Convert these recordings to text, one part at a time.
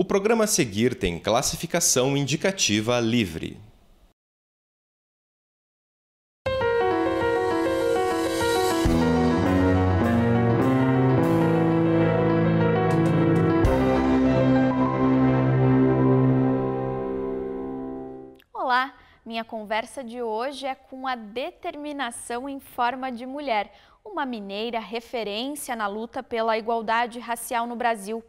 O programa a seguir tem classificação indicativa livre. Olá, minha conversa de hoje é com a determinação em forma de mulher, uma mineira referência na luta pela igualdade racial no Brasil.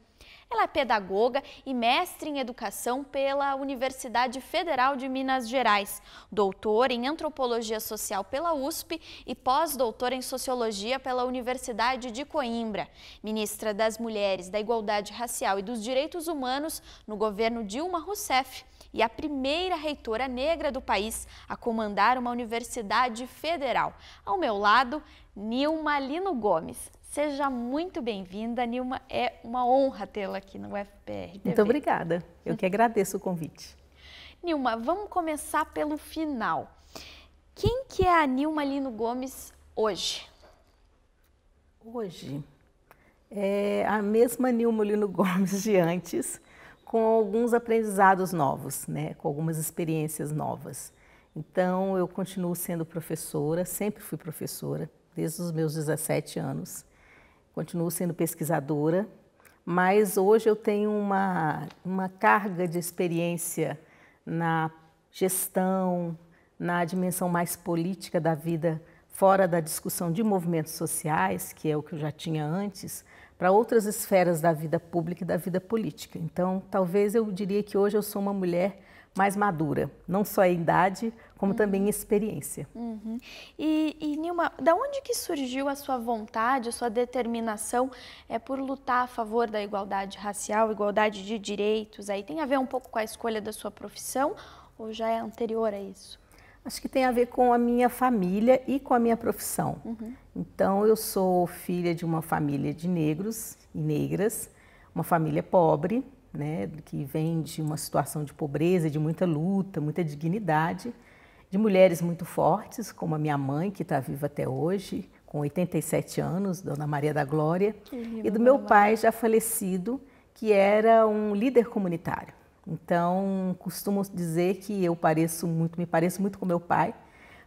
Ela é pedagoga e mestre em educação pela Universidade Federal de Minas Gerais, doutora em antropologia social pela USP e pós-doutora em sociologia pela Universidade de Coimbra. Ministra das Mulheres, da Igualdade Racial e dos Direitos Humanos no governo Dilma Rousseff e a primeira reitora negra do país a comandar uma universidade federal. Ao meu lado, Nilma Lino Gomes. Seja muito bem-vinda, Nilma. É uma honra tê-la aqui no FPR. TV. Muito obrigada. Eu que agradeço o convite. Nilma, vamos começar pelo final. Quem que é a Nilma Lino Gomes hoje? Hoje é a mesma Nilma Lino Gomes de antes, com alguns aprendizados novos, né? com algumas experiências novas. Então, eu continuo sendo professora, sempre fui professora, desde os meus 17 anos continuo sendo pesquisadora, mas hoje eu tenho uma, uma carga de experiência na gestão, na dimensão mais política da vida, fora da discussão de movimentos sociais, que é o que eu já tinha antes, para outras esferas da vida pública e da vida política. Então, talvez eu diria que hoje eu sou uma mulher mais madura, não só em idade, como uhum. também experiência. Uhum. E, e Nilma, da onde que surgiu a sua vontade, a sua determinação é por lutar a favor da igualdade racial, igualdade de direitos? Aí tem a ver um pouco com a escolha da sua profissão ou já é anterior a isso? Acho que tem a ver com a minha família e com a minha profissão. Uhum. Então, eu sou filha de uma família de negros e negras, uma família pobre, né, que vem de uma situação de pobreza, de muita luta, muita dignidade de mulheres muito fortes, como a minha mãe, que está viva até hoje, com 87 anos, Dona Maria da Glória, lindo, e do meu pai, já falecido, que era um líder comunitário. Então, costumo dizer que eu pareço muito, me pareço muito com meu pai,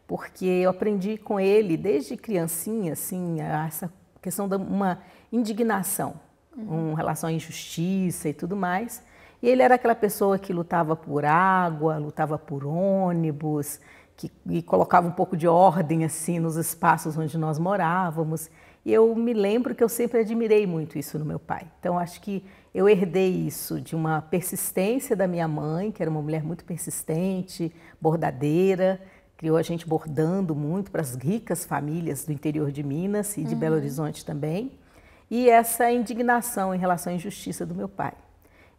porque eu aprendi com ele desde criancinha, assim, essa questão de uma indignação uhum. em relação à injustiça e tudo mais, e ele era aquela pessoa que lutava por água, lutava por ônibus, que e colocava um pouco de ordem assim nos espaços onde nós morávamos. E eu me lembro que eu sempre admirei muito isso no meu pai. Então acho que eu herdei isso de uma persistência da minha mãe, que era uma mulher muito persistente, bordadeira, criou a gente bordando muito para as ricas famílias do interior de Minas e de uhum. Belo Horizonte também. E essa indignação em relação à injustiça do meu pai.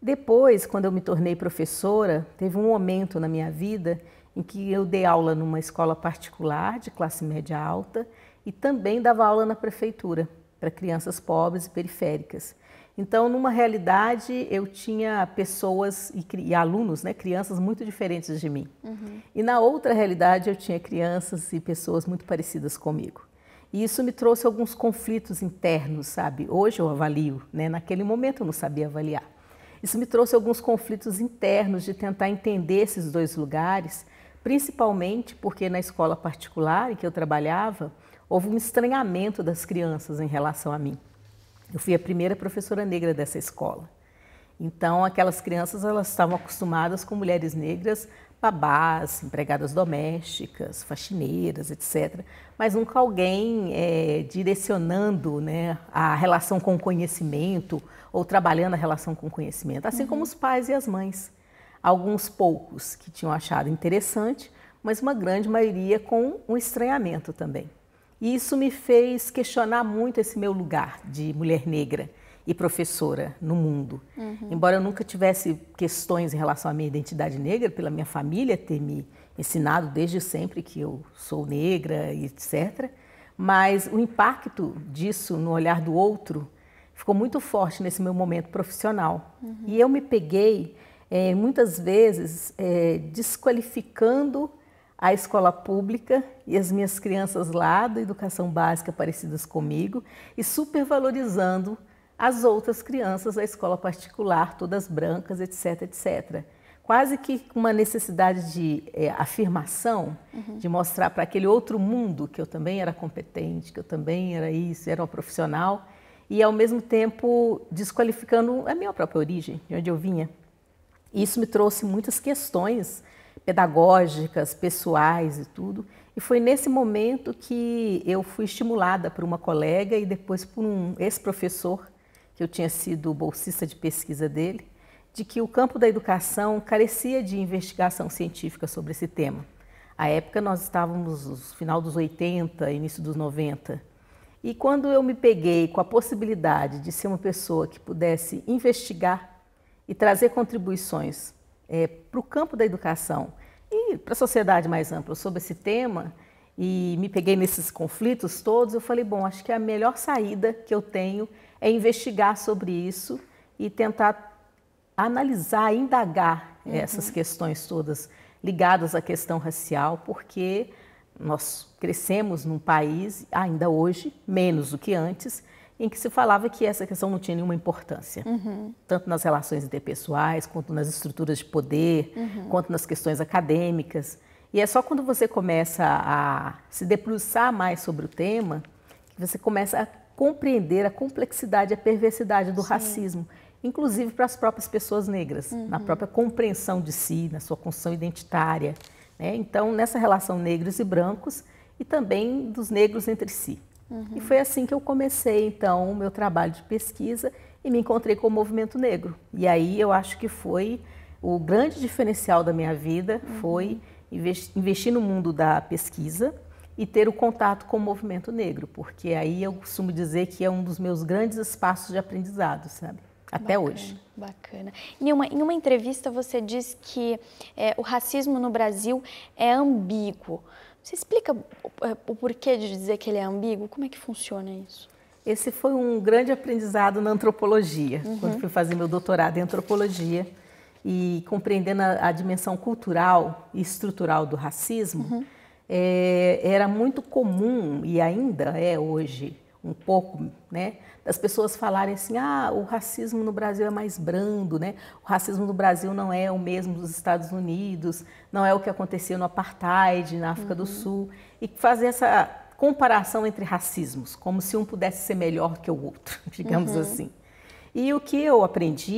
Depois, quando eu me tornei professora, teve um momento na minha vida em que eu dei aula numa escola particular de classe média alta e também dava aula na prefeitura para crianças pobres e periféricas. Então, numa realidade, eu tinha pessoas e, e alunos, né, crianças muito diferentes de mim. Uhum. E na outra realidade, eu tinha crianças e pessoas muito parecidas comigo. E isso me trouxe alguns conflitos internos, sabe? Hoje eu avalio, né? Naquele momento eu não sabia avaliar. Isso me trouxe alguns conflitos internos de tentar entender esses dois lugares, principalmente porque na escola particular em que eu trabalhava, houve um estranhamento das crianças em relação a mim. Eu fui a primeira professora negra dessa escola. Então, aquelas crianças elas estavam acostumadas com mulheres negras babás, empregadas domésticas, faxineiras, etc. Mas nunca alguém é, direcionando né, a relação com o conhecimento ou trabalhando a relação com o conhecimento, assim uhum. como os pais e as mães. Alguns poucos que tinham achado interessante, mas uma grande maioria com um estranhamento também. E isso me fez questionar muito esse meu lugar de mulher negra e professora no mundo. Uhum. Embora eu nunca tivesse questões em relação à minha identidade negra, pela minha família ter me ensinado desde sempre que eu sou negra e etc. Mas o impacto disso no olhar do outro ficou muito forte nesse meu momento profissional. Uhum. E eu me peguei, é, muitas vezes, é, desqualificando a escola pública e as minhas crianças lá da educação básica parecidas comigo e supervalorizando as outras crianças da escola particular, todas brancas, etc, etc. Quase que uma necessidade de é, afirmação, uhum. de mostrar para aquele outro mundo que eu também era competente, que eu também era isso, era uma profissional, e ao mesmo tempo desqualificando a minha própria origem, de onde eu vinha. isso me trouxe muitas questões pedagógicas, pessoais e tudo. E foi nesse momento que eu fui estimulada por uma colega e depois por um ex-professor que eu tinha sido bolsista de pesquisa dele, de que o campo da educação carecia de investigação científica sobre esse tema. À época, nós estávamos no final dos 80, início dos 90. E quando eu me peguei com a possibilidade de ser uma pessoa que pudesse investigar e trazer contribuições é, para o campo da educação e para a sociedade mais ampla sobre esse tema, e me peguei nesses conflitos todos, eu falei: bom, acho que é a melhor saída que eu tenho é investigar sobre isso e tentar analisar, indagar uhum. essas questões todas ligadas à questão racial, porque nós crescemos num país, ainda hoje, menos do que antes, em que se falava que essa questão não tinha nenhuma importância, uhum. tanto nas relações interpessoais, quanto nas estruturas de poder, uhum. quanto nas questões acadêmicas. E é só quando você começa a se debruçar mais sobre o tema que você começa a compreender a complexidade, a perversidade do Sim. racismo, inclusive para as próprias pessoas negras, uhum. na própria compreensão de si, na sua construção identitária. Né? Então, nessa relação negros e brancos e também dos negros entre si. Uhum. E foi assim que eu comecei, então, o meu trabalho de pesquisa e me encontrei com o movimento negro. E aí eu acho que foi o grande diferencial da minha vida, uhum. foi investir investi no mundo da pesquisa, e ter o contato com o movimento negro, porque aí eu costumo dizer que é um dos meus grandes espaços de aprendizado, sabe? Até bacana, hoje. Bacana. Em uma, em uma entrevista você diz que é, o racismo no Brasil é ambíguo. Você explica o, é, o porquê de dizer que ele é ambíguo? Como é que funciona isso? Esse foi um grande aprendizado na antropologia, uhum. quando fui fazer meu doutorado em antropologia e compreendendo a, a dimensão cultural e estrutural do racismo. Uhum é, era muito comum, e ainda é hoje um pouco, né, das pessoas falarem assim: ah, o racismo no Brasil é mais brando, né? o racismo no Brasil não é o mesmo dos Estados Unidos, não é o que aconteceu no apartheid na África uhum. do Sul, e fazer essa comparação entre racismos, como se um pudesse ser melhor que o outro, digamos uhum. assim. E o que eu aprendi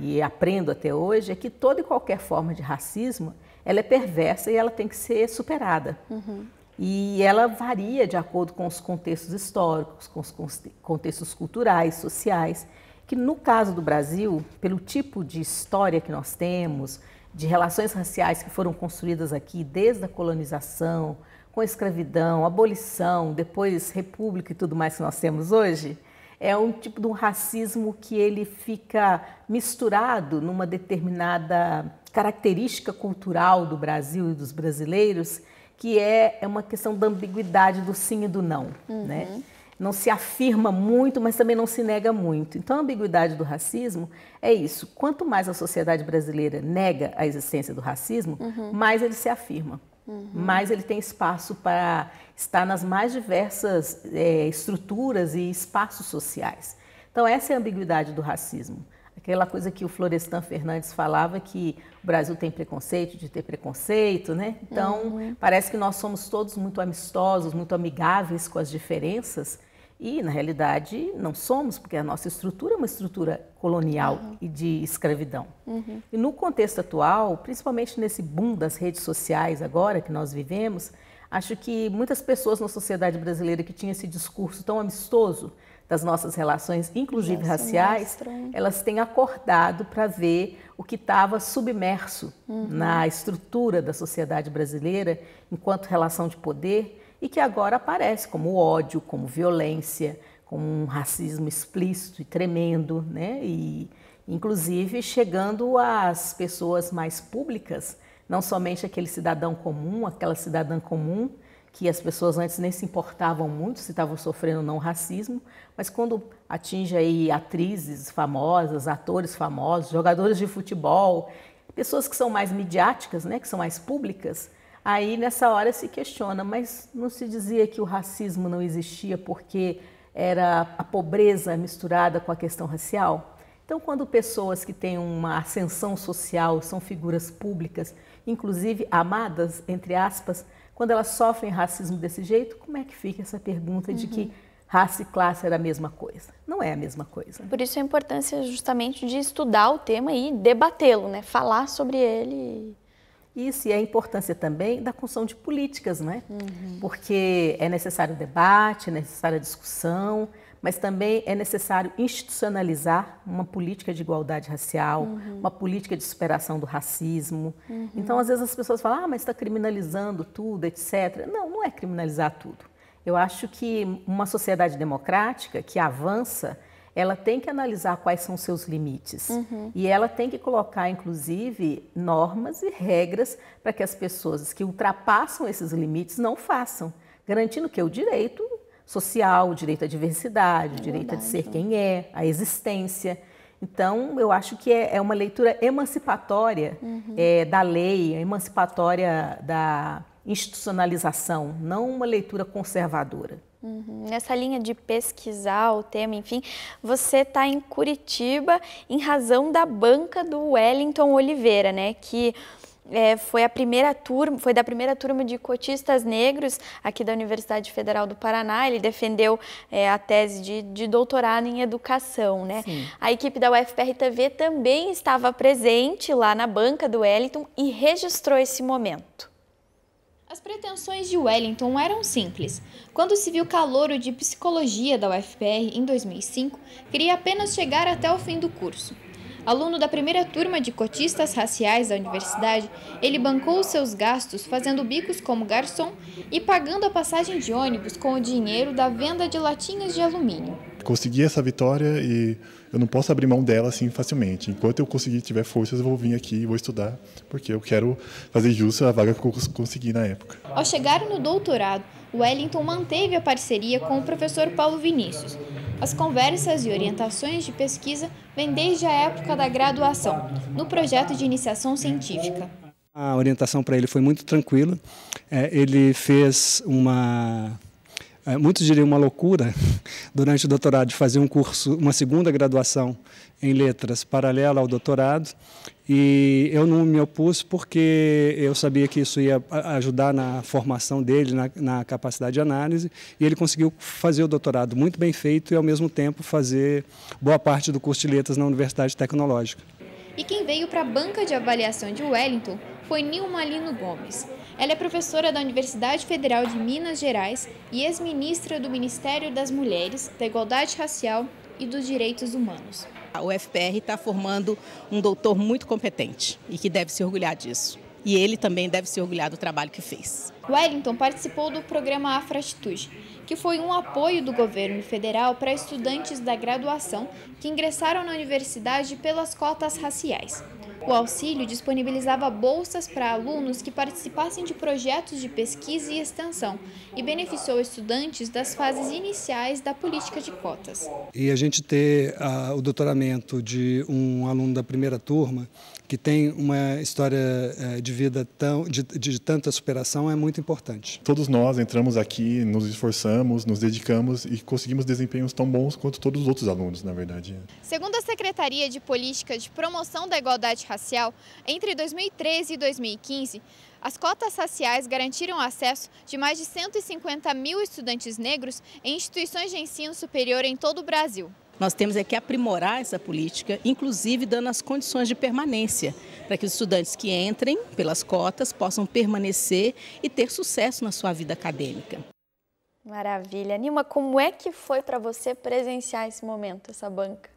e aprendo até hoje é que toda e qualquer forma de racismo ela é perversa e ela tem que ser superada. Uhum. E ela varia de acordo com os contextos históricos, com os contextos culturais, sociais, que no caso do Brasil, pelo tipo de história que nós temos, de relações raciais que foram construídas aqui desde a colonização, com a escravidão, abolição, depois república e tudo mais que nós temos hoje, é um tipo de um racismo que ele fica misturado numa determinada característica cultural do Brasil e dos brasileiros, que é, é uma questão da ambiguidade do sim e do não. Uhum. Né? Não se afirma muito, mas também não se nega muito. Então, a ambiguidade do racismo é isso. Quanto mais a sociedade brasileira nega a existência do racismo, uhum. mais ele se afirma. Uhum. Mas ele tem espaço para estar nas mais diversas é, estruturas e espaços sociais. Então, essa é a ambiguidade do racismo aquela coisa que o Florestan Fernandes falava que o Brasil tem preconceito de ter preconceito, né? Então, uhum. parece que nós somos todos muito amistosos, muito amigáveis com as diferenças e, na realidade, não somos, porque a nossa estrutura é uma estrutura colonial uhum. e de escravidão. Uhum. E no contexto atual, principalmente nesse boom das redes sociais agora que nós vivemos, acho que muitas pessoas na sociedade brasileira que tinham esse discurso tão amistoso das nossas relações, inclusive raciais, elas têm acordado para ver o que estava submerso uhum. na estrutura da sociedade brasileira enquanto relação de poder e que agora aparece como ódio, como violência, como um racismo explícito e tremendo, né? E inclusive chegando às pessoas mais públicas, não somente aquele cidadão comum, aquela cidadã comum que as pessoas antes nem se importavam muito se estavam sofrendo não racismo, mas quando atinge aí atrizes famosas, atores famosos, jogadores de futebol, pessoas que são mais midiáticas, né, que são mais públicas, aí nessa hora se questiona, mas não se dizia que o racismo não existia porque era a pobreza misturada com a questão racial? Então, quando pessoas que têm uma ascensão social são figuras públicas, inclusive amadas, entre aspas, quando elas sofrem racismo desse jeito, como é que fica essa pergunta uhum. de que raça e classe era a mesma coisa. Não é a mesma coisa. Por isso a importância justamente de estudar o tema e debatê-lo, né? falar sobre ele. Isso, e a importância também da função de políticas, né? Uhum. Porque é necessário debate, é necessária discussão, mas também é necessário institucionalizar uma política de igualdade racial, uhum. uma política de superação do racismo. Uhum. Então, às vezes as pessoas falam, ah, mas está criminalizando tudo, etc. Não, não é criminalizar tudo. Eu acho que uma sociedade democrática que avança, ela tem que analisar quais são seus limites uhum. e ela tem que colocar, inclusive, normas e regras para que as pessoas que ultrapassam esses limites não façam, garantindo que é o direito social, o direito à diversidade, é o direito verdade. a de ser quem é, a existência. Então, eu acho que é, é uma leitura emancipatória uhum. é, da lei, é emancipatória da institucionalização, não uma leitura conservadora. Uhum. Nessa linha de pesquisar o tema, enfim, você está em Curitiba em razão da banca do Wellington Oliveira, né? Que é, foi a primeira turma, foi da primeira turma de cotistas negros aqui da Universidade Federal do Paraná. Ele defendeu é, a tese de, de, doutorado em educação, né? Sim. A equipe da UFPR TV também estava presente lá na banca do Wellington e registrou esse momento. As pretensões de Wellington eram simples. Quando se viu calouro de psicologia da UFPR em 2005, queria apenas chegar até o fim do curso. Aluno da primeira turma de cotistas raciais da universidade, ele bancou os seus gastos fazendo bicos como garçom e pagando a passagem de ônibus com o dinheiro da venda de latinhas de alumínio. Consegui essa vitória e eu não posso abrir mão dela assim facilmente. Enquanto eu conseguir tiver forças, eu vou vir aqui e vou estudar, porque eu quero fazer justo a vaga que eu consegui na época. Ao chegar no doutorado, Wellington manteve a parceria com o professor Paulo Vinícius. As conversas e orientações de pesquisa vêm desde a época da graduação, no projeto de iniciação científica. A orientação para ele foi muito tranquila. É, ele fez uma é, muitos diriam uma loucura, durante o doutorado, de fazer um curso, uma segunda graduação em letras paralela ao doutorado. E eu não me opus porque eu sabia que isso ia ajudar na formação dele, na, na capacidade de análise, e ele conseguiu fazer o doutorado muito bem feito e, ao mesmo tempo, fazer boa parte do curso de letras na Universidade Tecnológica. E quem veio para a banca de avaliação de Wellington foi Nilmalino Gomes, ela é professora da Universidade Federal de Minas Gerais e ex-ministra do Ministério das Mulheres, da Igualdade Racial e dos Direitos Humanos. A UFPR está formando um doutor muito competente e que deve se orgulhar disso. E ele também deve se orgulhar do trabalho que fez. Wellington participou do programa Afratitude, que foi um apoio do governo federal para estudantes da graduação que ingressaram na universidade pelas cotas raciais. O auxílio disponibilizava bolsas para alunos que participassem de projetos de pesquisa e extensão e beneficiou estudantes das fases iniciais da política de cotas. E a gente ter uh, o doutoramento de um aluno da primeira turma que tem uma história é, de vida tão, de, de tanta superação é muito importante. Todos nós entramos aqui, nos esforçamos, nos dedicamos e conseguimos desempenhos tão bons quanto todos os outros alunos, na verdade. Segundo a Secretaria de Política de Promoção da Igualdade Racial, entre 2013 e 2015, as cotas raciais garantiram acesso de mais de 150 mil estudantes negros em instituições de ensino superior em todo o Brasil. Nós temos é que aprimorar essa política, inclusive dando as condições de permanência, para que os estudantes que entrem pelas cotas possam permanecer e ter sucesso na sua vida acadêmica. Maravilha. Nilma, como é que foi para você presenciar esse momento, essa banca?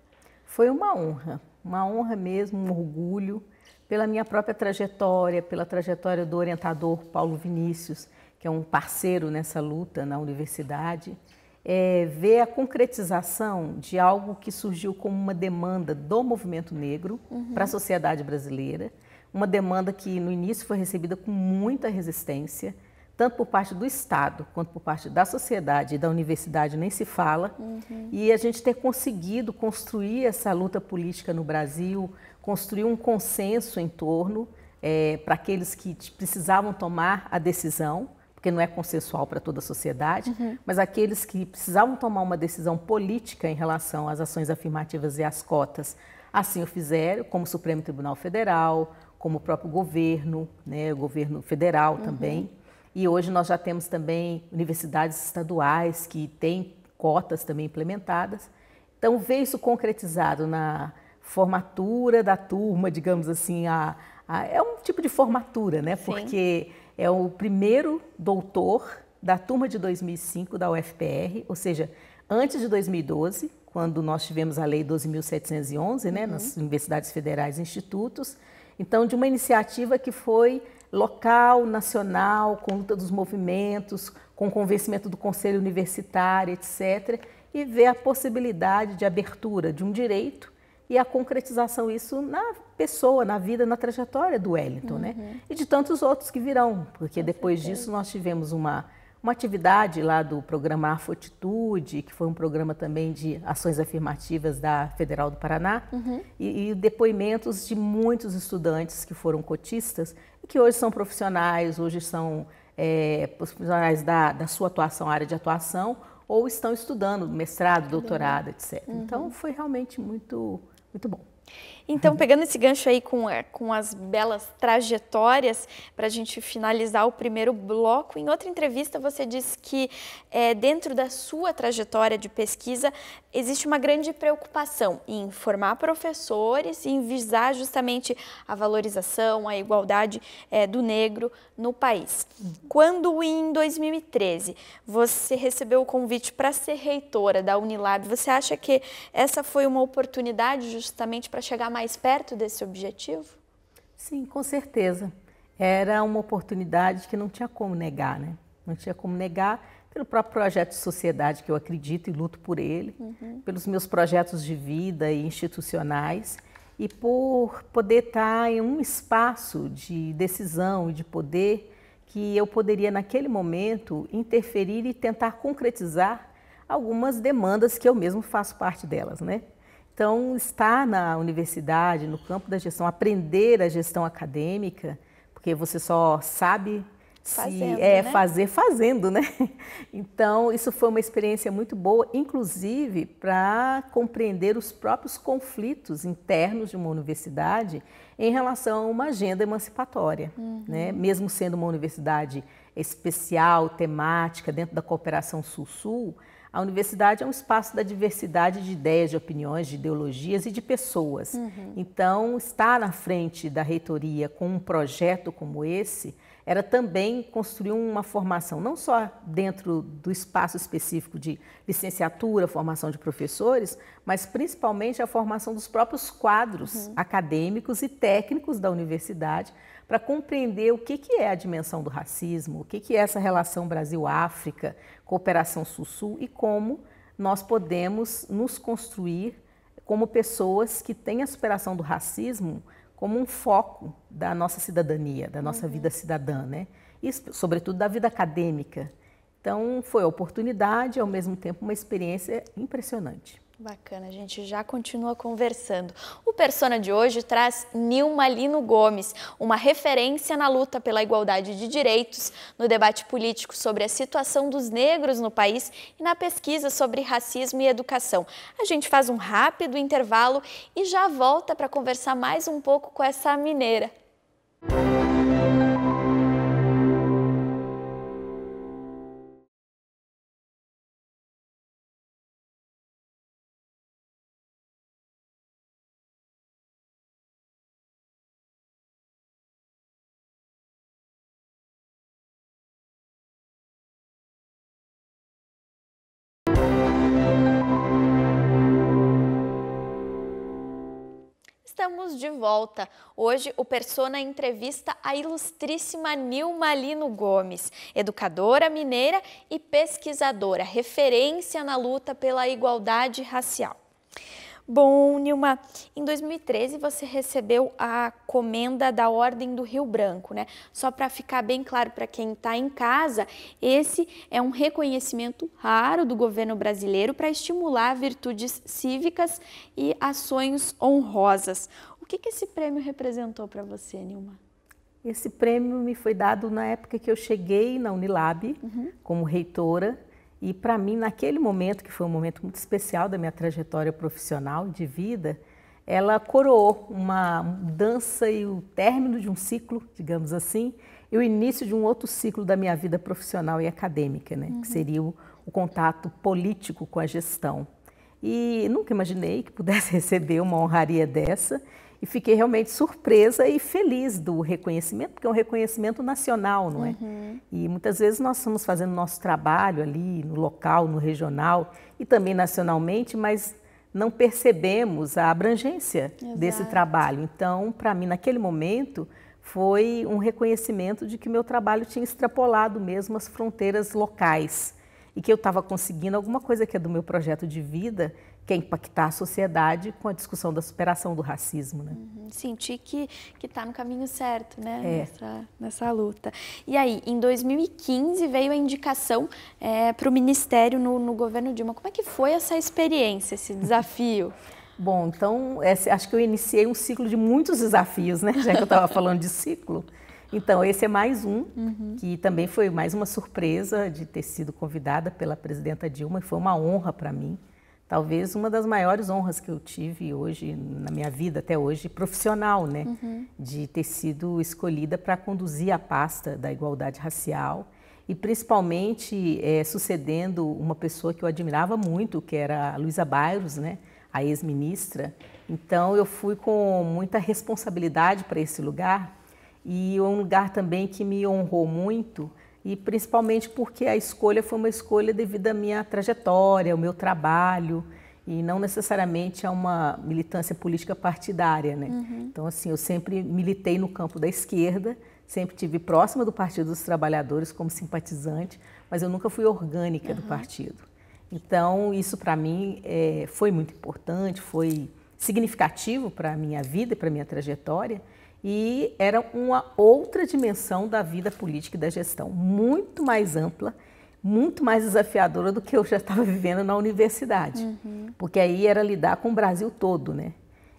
Foi uma honra, uma honra mesmo, um orgulho pela minha própria trajetória, pela trajetória do orientador Paulo Vinícius, que é um parceiro nessa luta na universidade é, ver a concretização de algo que surgiu como uma demanda do movimento negro uhum. para a sociedade brasileira, uma demanda que no início foi recebida com muita resistência, tanto por parte do Estado quanto por parte da sociedade e da universidade nem se fala. Uhum. E a gente ter conseguido construir essa luta política no Brasil, construir um consenso em torno é, para aqueles que precisavam tomar a decisão porque não é consensual para toda a sociedade, uhum. mas aqueles que precisavam tomar uma decisão política em relação às ações afirmativas e às cotas, assim o fizeram, como o Supremo Tribunal Federal, como o próprio governo, né, o governo federal uhum. também. E hoje nós já temos também universidades estaduais que têm cotas também implementadas. Então, ver isso concretizado na formatura da turma, digamos assim, a, a é um tipo de formatura, né? Sim. Porque é o primeiro doutor da turma de 2005 da UFPR, ou seja, antes de 2012, quando nós tivemos a Lei 12.711, né, uhum. nas universidades federais e institutos. Então, de uma iniciativa que foi local, nacional, com luta dos movimentos, com convencimento do conselho universitário, etc., e ver a possibilidade de abertura de um direito e a concretização isso na pessoa, na vida, na trajetória do Wellington, né? uhum. né? E de tantos outros que virão, porque Com depois certeza. disso nós tivemos uma uma atividade lá do programa Afotitude, que foi um programa também de ações afirmativas da Federal do Paraná, uhum. e, e, depoimentos de muitos estudantes que foram cotistas, que hoje são profissionais, hoje são é, profissionais da, da sua atuação, área de atuação, ou estão estudando mestrado, doutorado, etc. Então, uhum. Então foi realmente muito muito bom. Então, pegando esse gancho aí com, é, com as belas trajetórias, para a gente finalizar o primeiro bloco, em outra entrevista você disse que é, dentro da sua trajetória de pesquisa existe uma grande preocupação em formar professores e em visar justamente a valorização, a igualdade é, do negro no país. Uhum. Quando em 2013 você recebeu o convite para ser reitora da Unilab, você acha que essa foi uma oportunidade justamente para para chegar mais perto desse objetivo? Sim, com certeza. Era uma oportunidade que não tinha como negar, né? Não tinha como negar pelo próprio projeto de sociedade que eu acredito e luto por ele, uhum. pelos meus projetos de vida e institucionais e por poder estar em um espaço de decisão e de poder que eu poderia naquele momento interferir e tentar concretizar algumas demandas que eu mesmo faço parte delas, né? Então, estar na universidade, no campo da gestão, aprender a gestão acadêmica, porque você só sabe fazendo, se é né? fazer fazendo, né? Então, isso foi uma experiência muito boa, inclusive para compreender os próprios conflitos internos de uma universidade em relação a uma agenda emancipatória, uhum. né? Mesmo sendo uma universidade especial, temática, dentro da cooperação Sul-Sul, a universidade é um espaço da diversidade de ideias, de opiniões, de ideologias e de pessoas. Uhum. Então, estar na frente da reitoria com um projeto como esse era também construir uma formação, não só dentro do espaço específico de licenciatura, formação de professores, mas principalmente a formação dos próprios quadros uhum. acadêmicos e técnicos da universidade para compreender o que, que é a dimensão do racismo, o que, que é essa relação Brasil-África, cooperação Sul-Sul e como nós podemos nos construir como pessoas que têm a superação do racismo como um foco da nossa cidadania, da nossa uhum. vida cidadã, né? E, sobretudo, da vida acadêmica. Então, foi a oportunidade, ao mesmo tempo, uma experiência impressionante. Bacana, a gente já continua conversando. O Persona de hoje traz Nilma Lino Gomes, uma referência na luta pela igualdade de direitos, no debate político sobre a situação dos negros no país e na pesquisa sobre racismo e educação. A gente faz um rápido intervalo e já volta para conversar mais um pouco com essa mineira. Música Estamos de volta. Hoje o Persona entrevista a ilustríssima Nilma Lino Gomes, educadora mineira e pesquisadora, referência na luta pela igualdade racial. Bom, Nilma, em 2013 você recebeu a comenda da Ordem do Rio Branco, né? Só para ficar bem claro para quem está em casa, esse é um reconhecimento raro do governo brasileiro para estimular virtudes cívicas e ações honrosas que, que esse prêmio representou para você, Nilma? Esse prêmio me foi dado na época que eu cheguei na Unilab uhum. como reitora e para mim naquele momento que foi um momento muito especial da minha trajetória profissional de vida, ela coroou uma mudança e o término de um ciclo, digamos assim, e o início de um outro ciclo da minha vida profissional e acadêmica, né? Uhum. que seria o, o contato político com a gestão. E nunca imaginei que pudesse receber uma honraria dessa e fiquei realmente surpresa e feliz do reconhecimento, porque é um reconhecimento nacional, não é? Uhum. E muitas vezes nós estamos fazendo nosso trabalho ali no local, no regional e também nacionalmente, mas não percebemos a abrangência Exato. desse trabalho. Então, para mim, naquele momento, foi um reconhecimento de que meu trabalho tinha extrapolado mesmo as fronteiras locais e que eu estava conseguindo alguma coisa que é do meu projeto de vida é impactar a sociedade com a discussão da superação do racismo. Né? Uhum. Sentir que está no caminho certo né? É. Nessa, nessa, luta. E aí, em 2015 veio a indicação é, para o Ministério no, no governo Dilma. Como é que foi essa experiência, esse desafio? Bom, então esse, acho que eu iniciei um ciclo de muitos desafios, né? já que eu estava falando de ciclo. Então, esse é mais um, uhum. que também foi mais uma surpresa de ter sido convidada pela presidenta Dilma, e foi uma honra para mim talvez uma das maiores honras que eu tive hoje na minha vida até hoje profissional né uhum. de ter sido escolhida para conduzir a pasta da igualdade racial e principalmente é, sucedendo uma pessoa que eu admirava muito que era a Luísa Bairros né a ex-ministra então eu fui com muita responsabilidade para esse lugar e um lugar também que me honrou muito e principalmente porque a escolha foi uma escolha devido à minha trajetória, ao meu trabalho e não necessariamente a uma militância política partidária, né? Uhum. Então assim, eu sempre militei no campo da esquerda, sempre tive próxima do Partido dos Trabalhadores como simpatizante, mas eu nunca fui orgânica uhum. do partido. Então isso para mim é, foi muito importante, foi significativo para a minha vida e para a minha trajetória e era uma outra dimensão da vida política e da gestão, muito mais ampla, muito mais desafiadora do que eu já estava vivendo na universidade, uhum. porque aí era lidar com o Brasil todo, né?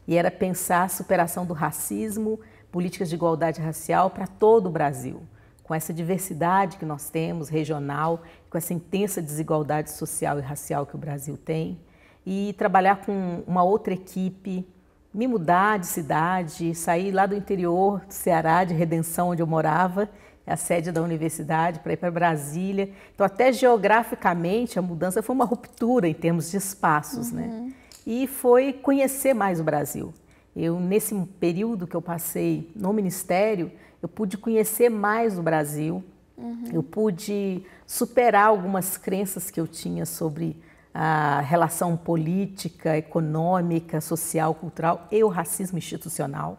E era pensar a superação do racismo, políticas de igualdade racial para todo o Brasil, com essa diversidade que nós temos regional, com essa intensa desigualdade social e racial que o Brasil tem, e trabalhar com uma outra equipe me mudar de cidade, sair lá do interior do Ceará, de Redenção, onde eu morava, é a sede da universidade, para ir para Brasília. Então, até geograficamente, a mudança foi uma ruptura em termos de espaços, né? uhum. né? E foi conhecer mais o Brasil. Eu, nesse período que eu passei no ministério, eu pude conhecer mais o Brasil, uhum. eu pude superar algumas crenças que eu tinha sobre a relação política, econômica, social, cultural e o racismo institucional.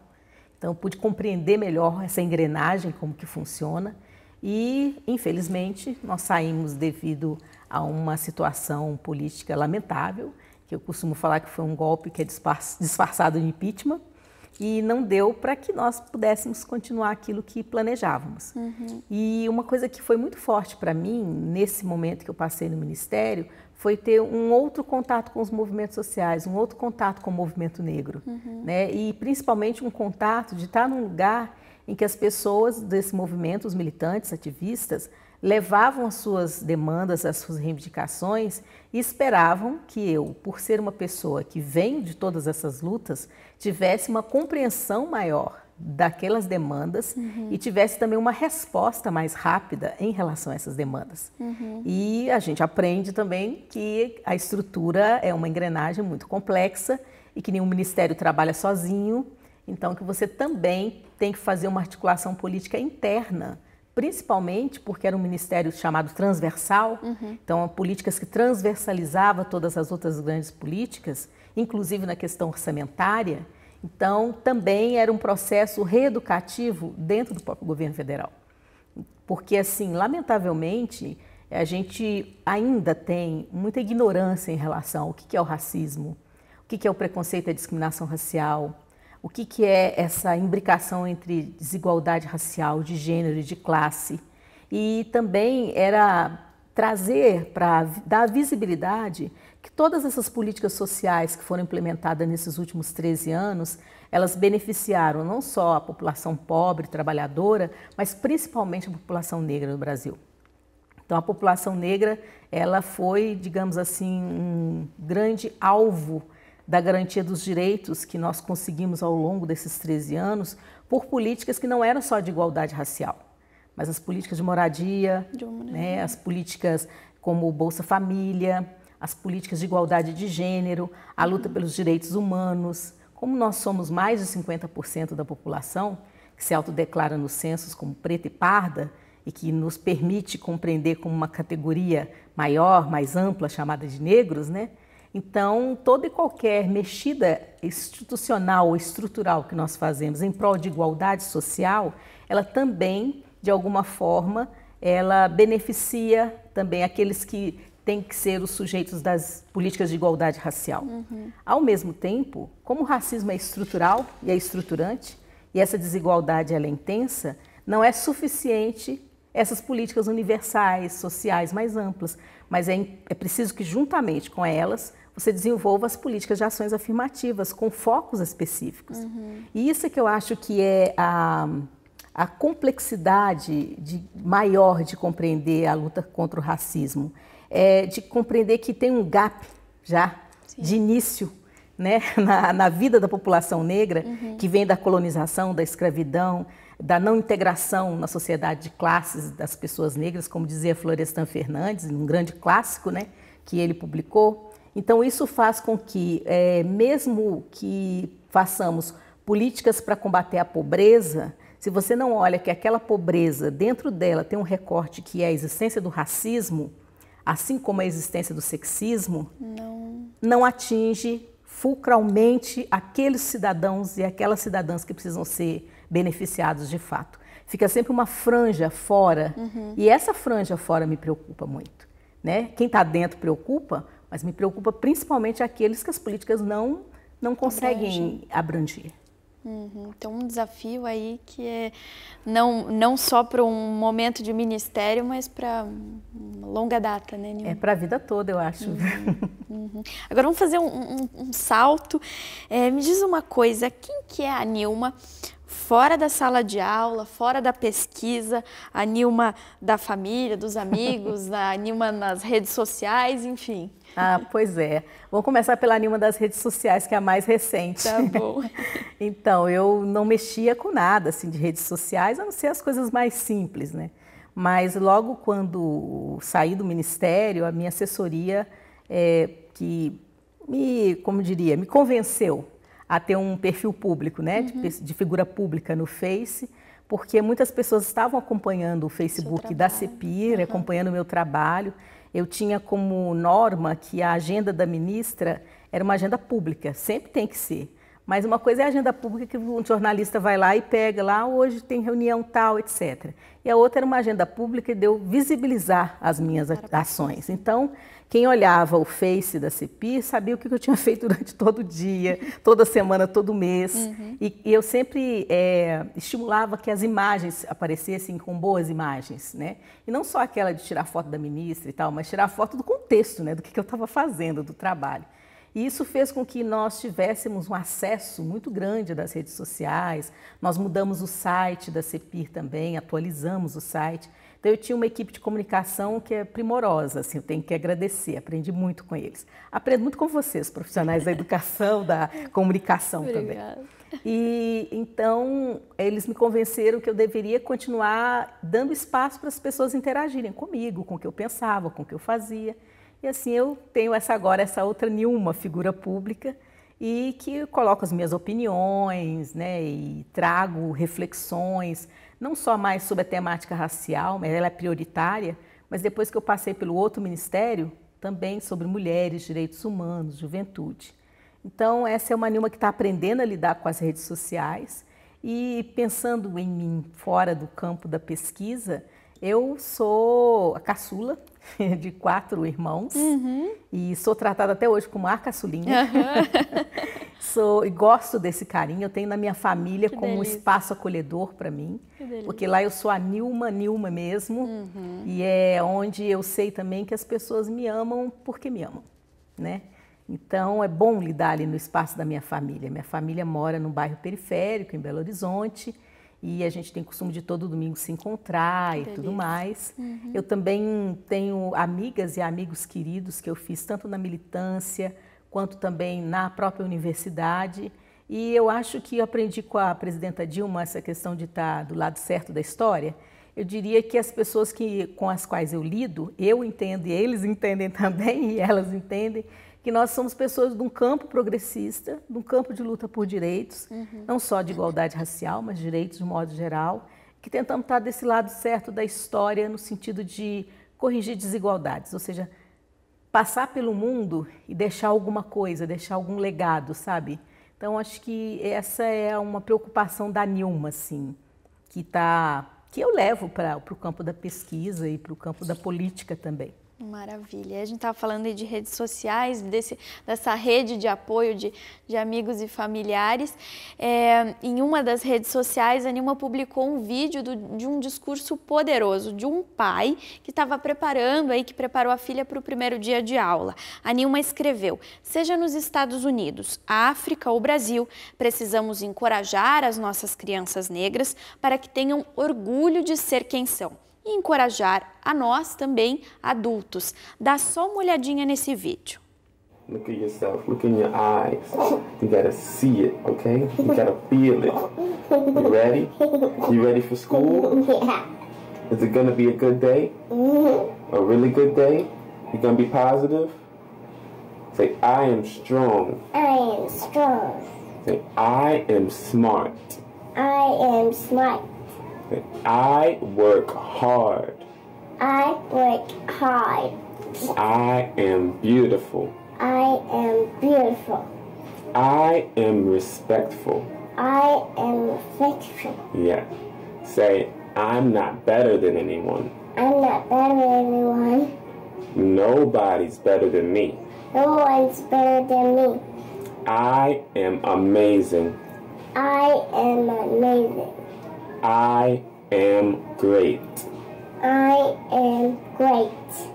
Então, pude compreender melhor essa engrenagem, como que funciona. E, infelizmente, nós saímos devido a uma situação política lamentável, que eu costumo falar que foi um golpe que é disfarçado de impeachment, e não deu para que nós pudéssemos continuar aquilo que planejávamos. Uhum. E uma coisa que foi muito forte para mim, nesse momento que eu passei no Ministério, foi ter um outro contato com os movimentos sociais, um outro contato com o movimento negro, uhum. né? E principalmente um contato de estar num lugar em que as pessoas desse movimento, os militantes, ativistas, levavam as suas demandas, as suas reivindicações e esperavam que eu, por ser uma pessoa que vem de todas essas lutas, tivesse uma compreensão maior daquelas demandas uhum. e tivesse também uma resposta mais rápida em relação a essas demandas. Uhum. E a gente aprende também que a estrutura é uma engrenagem muito complexa e que nenhum ministério trabalha sozinho, então que você também tem que fazer uma articulação política interna, principalmente porque era um ministério chamado transversal, uhum. então políticas que transversalizava todas as outras grandes políticas, inclusive na questão orçamentária. Então, também era um processo reeducativo dentro do próprio governo federal. Porque, assim, lamentavelmente, a gente ainda tem muita ignorância em relação ao que é o racismo, o que é o preconceito e a discriminação racial, o que é essa imbricação entre desigualdade racial, de gênero e de classe. E também era trazer para dar visibilidade que todas essas políticas sociais que foram implementadas nesses últimos 13 anos, elas beneficiaram não só a população pobre, trabalhadora, mas principalmente a população negra do Brasil. Então a população negra, ela foi, digamos assim, um grande alvo da garantia dos direitos que nós conseguimos ao longo desses 13 anos por políticas que não eram só de igualdade racial, mas as políticas de moradia, de né, as políticas como Bolsa Família, as políticas de igualdade de gênero, a luta pelos direitos humanos. Como nós somos mais de 50% da população, que se autodeclara nos censos como preta e parda, e que nos permite compreender como uma categoria maior, mais ampla, chamada de negros, né? Então, toda e qualquer mexida institucional ou estrutural que nós fazemos em prol de igualdade social, ela também, de alguma forma, ela beneficia também aqueles que tem que ser os sujeitos das políticas de igualdade racial. Uhum. Ao mesmo tempo, como o racismo é estrutural e é estruturante, e essa desigualdade é intensa, não é suficiente essas políticas universais, sociais, mais amplas, mas é, é preciso que, juntamente com elas, você desenvolva as políticas de ações afirmativas com focos específicos. Uhum. E isso é que eu acho que é a, a complexidade de, maior de compreender a luta contra o racismo é, de compreender que tem um gap já Sim. de início né, na, na, vida da população negra, uhum. que vem da colonização, da escravidão, da não integração na sociedade de classes das pessoas negras, como dizia Florestan Fernandes, num grande clássico né, que ele publicou. Então, isso faz com que, é, mesmo que façamos políticas para combater a pobreza, se você não olha que aquela pobreza, dentro dela, tem um recorte que é a existência do racismo, assim como a existência do sexismo, não, não atinge fulcralmente aqueles cidadãos e aquelas cidadãs que precisam ser beneficiados de fato. Fica sempre uma franja fora, uhum. e essa franja fora me preocupa muito. Né? Quem está dentro preocupa, mas me preocupa principalmente aqueles que as políticas não, não conseguem Abrangem. Uhum. Então, um desafio aí que é não, não só para um momento de ministério, mas para longa data, né, Nilma? É para a vida toda, eu acho. Uhum. Uhum. Agora, vamos fazer um, um, um salto. É, me diz uma coisa, quem que é a Nilma fora da sala de aula, fora da pesquisa, a Nilma da família, dos amigos, a Nilma nas redes sociais, enfim? Ah, pois é. Vamos começar pela nenhuma das redes sociais, que é a mais recente. Tá bom. então, eu não mexia com nada assim de redes sociais, a não ser as coisas mais simples, né? Mas logo quando saí do ministério, a minha assessoria é, que me, como diria, me convenceu a ter um perfil público, né, uhum. de, de, figura pública no Face, porque muitas pessoas estavam acompanhando o Facebook da CEPIR, uhum. acompanhando o meu trabalho, eu tinha como norma que a agenda da ministra era uma agenda pública, sempre tem que ser. Mas uma coisa é a agenda pública que um jornalista vai lá e pega lá, hoje tem reunião tal, etc. E a outra era uma agenda pública e deu visibilizar as minhas ações. Então, quem olhava o Face da Cepir sabia o que eu tinha feito durante todo o dia, toda semana, todo mês. Uhum. E, e, eu sempre é, estimulava que as imagens aparecessem com boas imagens, né? E não só aquela de tirar foto da ministra e tal, mas tirar foto do contexto, né? Do que, que eu estava fazendo, do trabalho. E isso fez com que nós tivéssemos um acesso muito grande das redes sociais. Nós mudamos o site da CEPIR também, atualizamos o site. Então eu tinha uma equipe de comunicação que é primorosa, assim, eu tenho que agradecer, aprendi muito com eles. Aprendo muito com vocês, profissionais da educação, da comunicação Obrigada. também. E então eles me convenceram que eu deveria continuar dando espaço para as pessoas interagirem comigo, com o que eu pensava, com o que eu fazia. E assim eu tenho essa agora essa outra nenhuma figura pública e que coloco as minhas opiniões, né, e trago reflexões não só mais sobre a temática racial, mas ela é prioritária, mas depois que eu passei pelo outro ministério, também sobre mulheres, direitos humanos, juventude. Então, essa é uma Nilma que está aprendendo a lidar com as redes sociais e pensando em mim fora do campo da pesquisa, eu sou a caçula, de quatro irmãos uhum. e sou tratada até hoje como a caçulinha. Uhum. sou, e gosto desse carinho, eu tenho na minha família que como um espaço acolhedor para mim, porque lá eu sou a Nilma, Nilma mesmo, uhum. e é onde eu sei também que as pessoas me amam porque me amam, né? Então é bom lidar ali no espaço da minha família. Minha família mora num bairro periférico em Belo Horizonte e a gente tem costume de todo domingo se encontrar e tudo mais. Uhum. Eu também tenho amigas e amigos queridos que eu fiz tanto na militância quanto também na própria universidade. E eu acho que eu aprendi com a presidenta Dilma essa questão de estar tá do lado certo da história. Eu diria que as pessoas que, com as quais eu lido, eu entendo e eles entendem também, e elas entendem, que nós somos pessoas de um campo progressista, de um campo de luta por direitos, uhum. não só de igualdade racial, mas direitos de modo geral, que tentamos estar desse lado certo da história no sentido de corrigir desigualdades, ou seja, passar pelo mundo e deixar alguma coisa, deixar algum legado, sabe? Então acho que essa é uma preocupação da Nilma, assim, que tá, que eu levo para o campo da pesquisa e para o campo da política também. Maravilha. A gente estava falando aí de redes sociais, desse, dessa rede de apoio de, de amigos e familiares. É, em uma das redes sociais, a Nilma publicou um vídeo do, de um discurso poderoso de um pai que estava preparando aí, que preparou a filha para o primeiro dia de aula. A Nilma escreveu: Seja nos Estados Unidos, África ou Brasil, precisamos encorajar as nossas crianças negras para que tenham orgulho de ser quem são e encorajar a nós também, adultos. Dá só uma olhadinha nesse vídeo. Look at yourself. Look in your eyes. You gotta see it, okay? You gotta feel it. You ready? You ready for school? Yeah. Is it gonna be a good day? Mm-hmm. A really good day? You gonna be positive? Say, I am strong. I am strong. Say, I am smart. I am smart. I work hard. I work hard. I am beautiful. I am beautiful. I am respectful. I am respectful. Yeah. Say, I'm not better than anyone. I'm not better than anyone. Nobody's better than me. No one's better than me. I am amazing. I am amazing. I am great. I am great.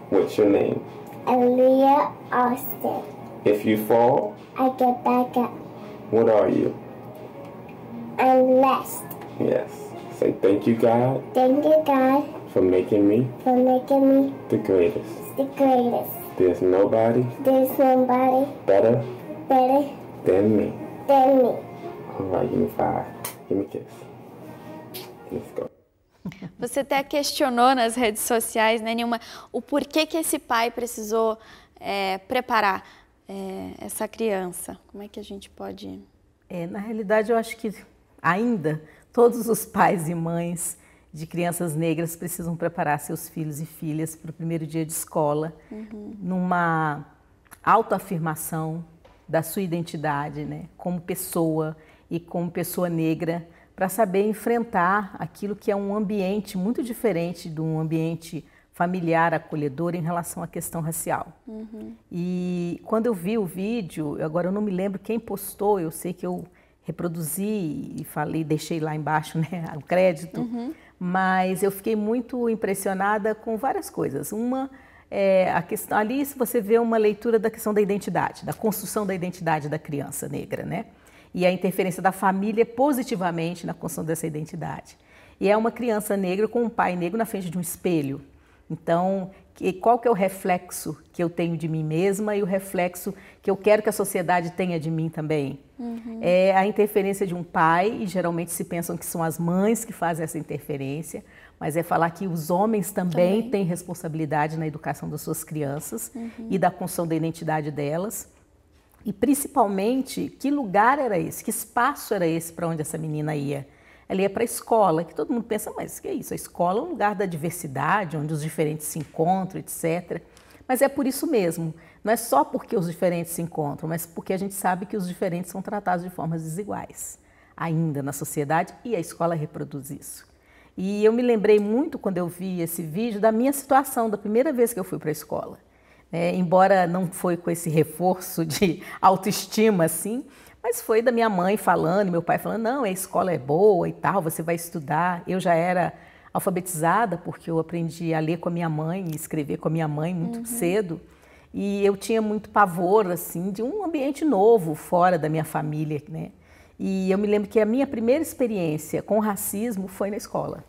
What's your name? Aaliyah Austin. If you fall, I get back up. What are you? I'm blessed. Yes. Say thank you, God. Thank you, God. For making me. For making me. The greatest. The greatest. There's nobody. There's nobody. Better. Better. Than me. Than me. All right, give me five. Give me a kiss. Você até questionou nas redes sociais, né, Nilma, o porquê que esse pai precisou é, preparar é, essa criança. Como é que a gente pode. É, na realidade, eu acho que ainda todos os pais e mães de crianças negras precisam preparar seus filhos e filhas para o primeiro dia de escola, uhum. numa autoafirmação da sua identidade, né, como pessoa e como pessoa negra para saber enfrentar aquilo que é um ambiente muito diferente de um ambiente familiar acolhedor em relação à questão racial. Uhum. E quando eu vi o vídeo, agora eu não me lembro quem postou, eu sei que eu reproduzi e falei, deixei lá embaixo né, o crédito, uhum. mas eu fiquei muito impressionada com várias coisas. Uma é a questão ali você vê uma leitura da questão da identidade, da construção da identidade da criança negra, né? e a interferência da família positivamente na construção dessa identidade. E é uma criança negra com um pai negro na frente de um espelho. Então, que, qual que é o reflexo que eu tenho de mim mesma e o reflexo que eu quero que a sociedade tenha de mim também. Uhum. É a interferência de um pai, e geralmente se pensam que são as mães que fazem essa interferência, mas é falar que os homens também, também. têm responsabilidade na educação das suas crianças uhum. e da construção da identidade delas. E principalmente, que lugar era esse? Que espaço era esse para onde essa menina ia? Ela ia para a escola, que todo mundo pensa, mas que é isso? A escola é um lugar da diversidade, onde os diferentes se encontram, etc. Mas é por isso mesmo. Não é só porque os diferentes se encontram, mas porque a gente sabe que os diferentes são tratados de formas desiguais ainda na sociedade e a escola reproduz isso. E eu me lembrei muito quando eu vi esse vídeo da minha situação, da primeira vez que eu fui para a escola é, embora não foi com esse reforço de autoestima assim, mas foi da minha mãe falando, meu pai falando, não, a escola é boa e tal, você vai estudar. Eu já era alfabetizada porque eu aprendi a ler com a minha mãe e escrever com a minha mãe muito uhum. cedo. E eu tinha muito pavor assim de um ambiente novo fora da minha família, né? E eu me lembro que a minha primeira experiência com racismo foi na escola.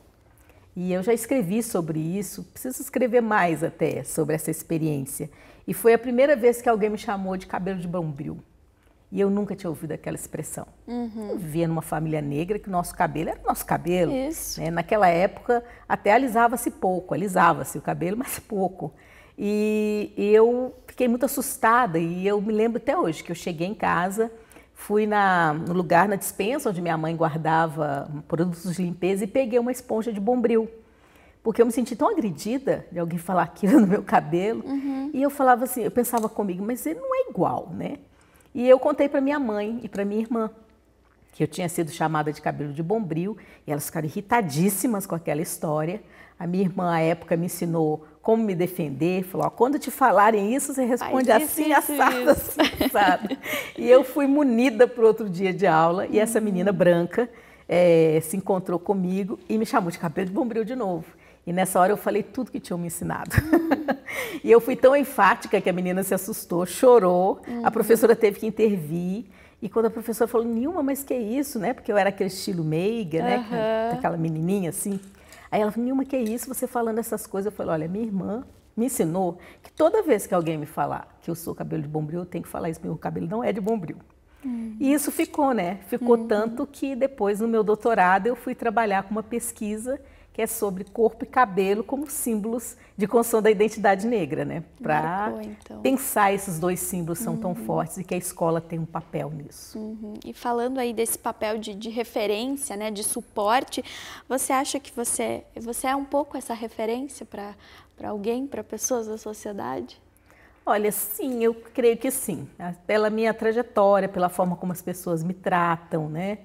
E eu já escrevi sobre isso, preciso escrever mais até sobre essa experiência. E foi a primeira vez que alguém me chamou de cabelo de bombril. E eu nunca tinha ouvido aquela expressão. Uhum. Eu vivia numa família negra que o nosso cabelo era nosso cabelo. Isso. Né? Naquela época até alisava-se pouco, alisava-se o cabelo, mas pouco. E eu fiquei muito assustada e eu me lembro até hoje que eu cheguei em casa fui na, no lugar, na dispensa, onde minha mãe guardava produtos de limpeza e peguei uma esponja de bombril. Porque eu me senti tão agredida de alguém falar aquilo no meu cabelo. Uhum. E eu falava assim, eu pensava comigo, mas ele não é igual, né? E eu contei para minha mãe e para minha irmã que eu tinha sido chamada de cabelo de bombril e elas ficaram irritadíssimas com aquela história. A minha irmã, à época, me ensinou como me defender. Falou, ó, quando te falarem isso, você responde Ai, assim, assim, assado, assim, sabe? e eu fui munida para outro dia de aula e essa uhum. menina branca é, se encontrou comigo e me chamou de cabelo de bombril de novo. E nessa hora eu falei tudo que tinham me ensinado. Hum. e eu fui tão enfática que a menina se assustou, chorou, uhum. a professora teve que intervir. E quando a professora falou, nenhuma, mas que é isso, né? Porque eu era aquele estilo meiga, né? Aquela menininha assim, Aí ela falou, Nilma, que é isso, você falando essas coisas? Eu falei, olha, minha irmã me ensinou que toda vez que alguém me falar que eu sou cabelo de bombril, eu tenho que falar isso, meu cabelo não é de bombril. Hum. E isso ficou, né? Ficou hum. tanto que depois, no meu doutorado, eu fui trabalhar com uma pesquisa que é sobre corpo e cabelo como símbolos de construção da identidade negra, né? Para então. pensar esses dois símbolos são uhum. tão fortes e que a escola tem um papel nisso. Uhum. E falando aí desse papel de, de, referência, né, de suporte, você acha que você você é um pouco essa referência para para alguém, para pessoas da sociedade? Olha, sim, eu creio que sim. Pela minha trajetória, pela forma como as pessoas me tratam, né?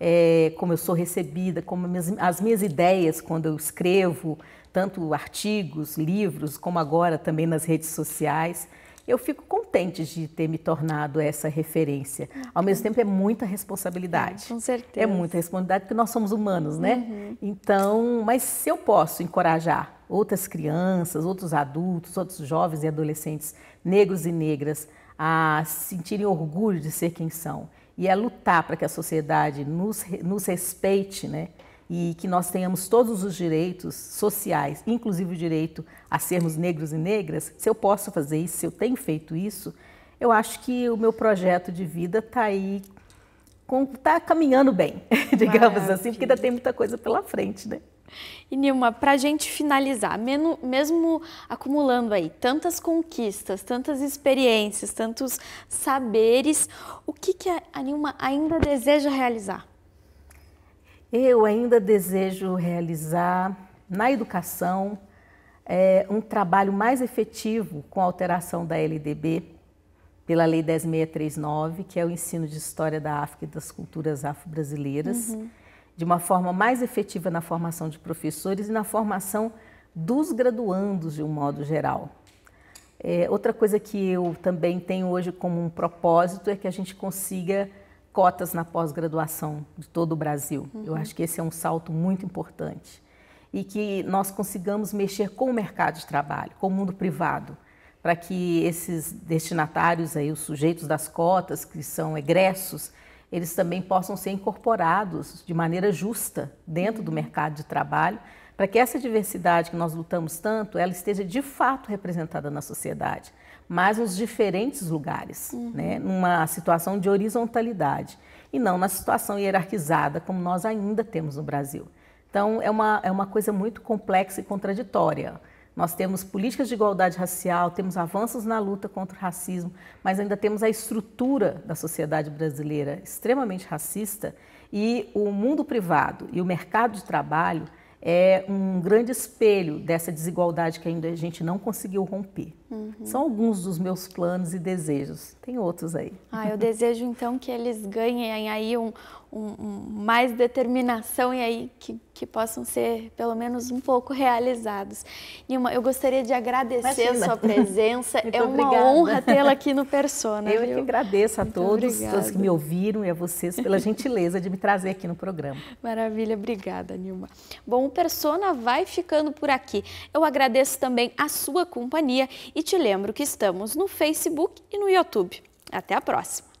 é, como eu sou recebida, como as minhas ideias quando eu escrevo, tanto artigos, livros, como agora também nas redes sociais. Eu fico contente de ter me tornado essa referência. Ao mesmo tempo, é muita responsabilidade. É, com certeza. É muita responsabilidade, porque nós somos humanos, né? Uhum. Então, mas se eu posso encorajar outras crianças, outros adultos, outros jovens e adolescentes negros e negras a sentirem orgulho de ser quem são e é lutar para que a sociedade nos, nos respeite, né? E que nós tenhamos todos os direitos sociais, inclusive o direito a sermos negros e negras. Se eu posso fazer isso, se eu tenho feito isso, eu acho que o meu projeto de vida está aí, está caminhando bem, digamos assim, porque ainda tem muita coisa pela frente, né? E Nilma, para a gente finalizar, mesmo acumulando aí tantas conquistas, tantas experiências, tantos saberes, o que, que a Nilma ainda deseja realizar? Eu ainda desejo realizar na educação é, um trabalho mais efetivo com a alteração da LDB pela Lei 10639, que é o ensino de história da África e das culturas afro-brasileiras. Uhum de uma forma mais efetiva na formação de professores e na formação dos graduandos de um modo geral. É, outra coisa que eu também tenho hoje como um propósito é que a gente consiga cotas na pós-graduação de todo o Brasil. Uhum. Eu acho que esse é um salto muito importante. E que nós consigamos mexer com o mercado de trabalho, com o mundo privado, para que esses destinatários, aí, os sujeitos das cotas, que são egressos, eles também possam ser incorporados de maneira justa dentro do mercado de trabalho, para que essa diversidade que nós lutamos tanto, ela esteja de fato representada na sociedade, mas nos diferentes lugares, uhum. né? numa situação de horizontalidade, e não na situação hierarquizada como nós ainda temos no Brasil. Então, é uma, é uma coisa muito complexa e contraditória. Nós temos políticas de igualdade racial, temos avanços na luta contra o racismo, mas ainda temos a estrutura da sociedade brasileira extremamente racista e o mundo privado e o mercado de trabalho é um grande espelho dessa desigualdade que ainda a gente não conseguiu romper. Uhum. São alguns dos meus planos e desejos. Tem outros aí. Ah, eu desejo então que eles ganhem aí um, um, um mais determinação e aí que, que, possam ser pelo menos um pouco realizados. Nilma, eu gostaria de agradecer Imagina. a sua presença. é uma obrigada. honra tê-la aqui no Persona. Eu é viu? que agradeço a Muito todos, todos que me ouviram e a vocês pela gentileza de me trazer aqui no programa. Maravilha, obrigada, Nilma. Bom, o Persona vai ficando por aqui. Eu agradeço também a sua companhia e te lembro que estamos no Facebook e no YouTube. Até a próxima!